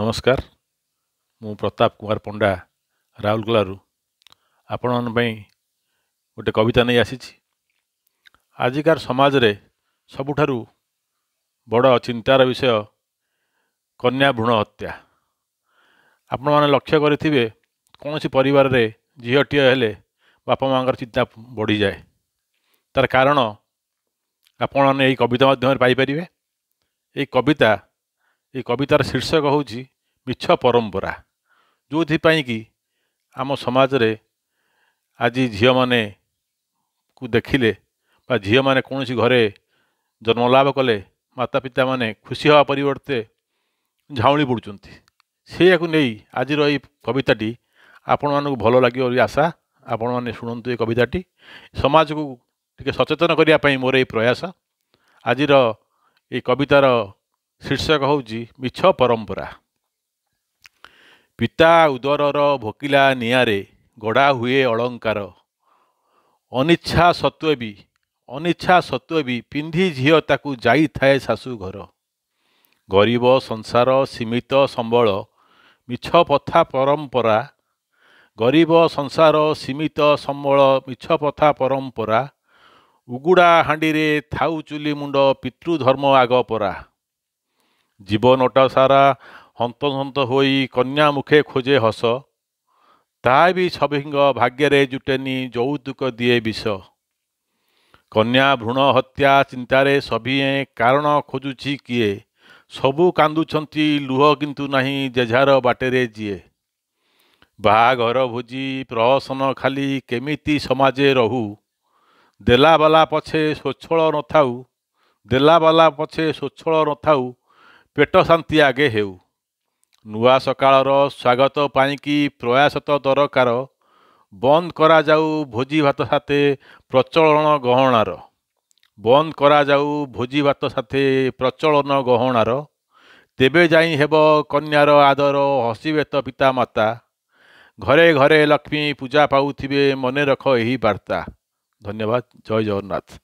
ନମସ୍କାର ମୁଁ ପ୍ରତାପ କୁମାର ପଣ୍ଡା ରାଉରକେଲାରୁ ଆପଣମାନଙ୍କ ପାଇଁ ଗୋଟେ କବିତା ନେଇ ଆସିଛି ଆଜିକାର ସମାଜରେ ସବୁଠାରୁ ବଡ଼ ଚିନ୍ତାର ବିଷୟ କନ୍ୟା ଭ୍ରୂଣ ହତ୍ୟା ଆପଣମାନେ ଲକ୍ଷ୍ୟ କରିଥିବେ କୌଣସି ପରିବାରରେ ଝିଅଟିଏ ହେଲେ ବାପା ମାଆଙ୍କର ଚିନ୍ତା ବଢ଼ିଯାଏ ତାର କାରଣ ଆପଣମାନେ ଏହି କବିତା ମାଧ୍ୟମରେ ପାଇପାରିବେ ଏହି କବିତା ଏହି କବିତାର ଶୀର୍ଷକ ହେଉଛି ମିଛ ପରମ୍ପରା ଯେଉଁଥିପାଇଁ କି ଆମ ସମାଜରେ ଆଜି ଝିଅମାନେ କୁ ଦେଖିଲେ ବା ଝିଅମାନେ କୌଣସି ଘରେ ଜନ୍ମଲାଭ କଲେ ମାତା ପିତାମାନେ ଖୁସି ହେବା ପରିବର୍ତ୍ତେ ଝାଉଁଳି ବୁଡ଼ୁଛନ୍ତି ସେଇଆକୁ ନେଇ ଆଜିର ଏଇ କବିତାଟି ଆପଣମାନଙ୍କୁ ଭଲ ଲାଗିବ ବୋଲି ଆଶା ଆପଣମାନେ ଶୁଣନ୍ତୁ ଏ କବିତାଟି ସମାଜକୁ ଟିକେ ସଚେତନ କରିବା ପାଇଁ ମୋର ଏଇ ପ୍ରୟାସ ଆଜିର ଏଇ କବିତାର ଶୀର୍ଷକ ହେଉଛି ମିଛ ପରମ୍ପରା ପିତା ଉଦରର ଭୋକିଲା ନିଆଁରେ ଗଢ଼ା ହୁଏ ଅଳଙ୍କାର ଅନିଚ୍ଛା ସତ୍ତ୍ୱେ ବି ଅନିଚ୍ଛା ସତ୍ତ୍ୱେ ବି ପିନ୍ଧି ଝିଅ ତାକୁ ଯାଇଥାଏ ଶାଶୁଘର ଗରିବ ସଂସାର ସୀମିତ ସମ୍ବଳ ମିଛ ପଥା ପରମ୍ପରା ଗରିବ ସଂସାର ସୀମିତ ସମ୍ବଳ ମିଛ ପଥା ପରମ୍ପରା ଉଗୁଡ଼ା ହାଣ୍ଡିରେ ଥାଉ ଚୁଲି ମୁଣ୍ଡ ପିତୃଧର୍ମ ଆଗ ପରା ଜୀବନଟା ସାରା ହନ୍ତସନ୍ତ ହୋଇ କନ୍ୟା ମୁଖେ ଖୋଜେ ହସ ତା ବି ସଭିଙ୍ଗ ଭାଗ୍ୟରେ ଜୁଟେନି ଯୌତୁକ ଦିଏ ବିଷ କନ୍ୟା ଭ୍ରୁଣ ହତ୍ୟା ଚିନ୍ତାରେ ସଭିଏ କାରଣ ଖୋଜୁଛି କିଏ ସବୁ କାନ୍ଦୁଛନ୍ତି ଲୁହ କିନ୍ତୁ ନାହିଁ ଜେଝାର ବାଟରେ ଯିଏ ବାହାଘର ଭୋଜି ପ୍ରହସନ ଖାଲି କେମିତି ସମାଜେ ରହୁ ଦେଲା ବାଲା ପଛେ ସ୍ୱଚ୍ଛଳ ନଥାଉ ଦେଲା ବାଲା ପଛେ ସ୍ୱଚ୍ଛଳ ନଥାଉ ପେଟ ଶାନ୍ତି ଆଗେ ହେଉ ନୂଆ ସକାଳର ସ୍ୱାଗତ ପାଇଁକି ପ୍ରୟାସ ତ ଦରକାର ବନ୍ଦ କରାଯାଉ ଭୋଜି ଭାତ ସାଥେ ପ୍ରଚଳନ ଗହଣାର ବନ୍ଦ କରାଯାଉ ଭୋଜି ଭାତ ସାଥେ ପ୍ରଚଳନ ଗହଣାର ତେବେ ଯାଇ ହେବ କନ୍ୟାର ଆଦର ହସିବେ ତ ପିତାମାତା ଘରେ ଘରେ ଲକ୍ଷ୍ମୀ ପୂଜା ପାଉଥିବେ ମନେ ରଖ ଏହି ବାର୍ତ୍ତା ଧନ୍ୟବାଦ ଜୟ ଜଗନ୍ନାଥ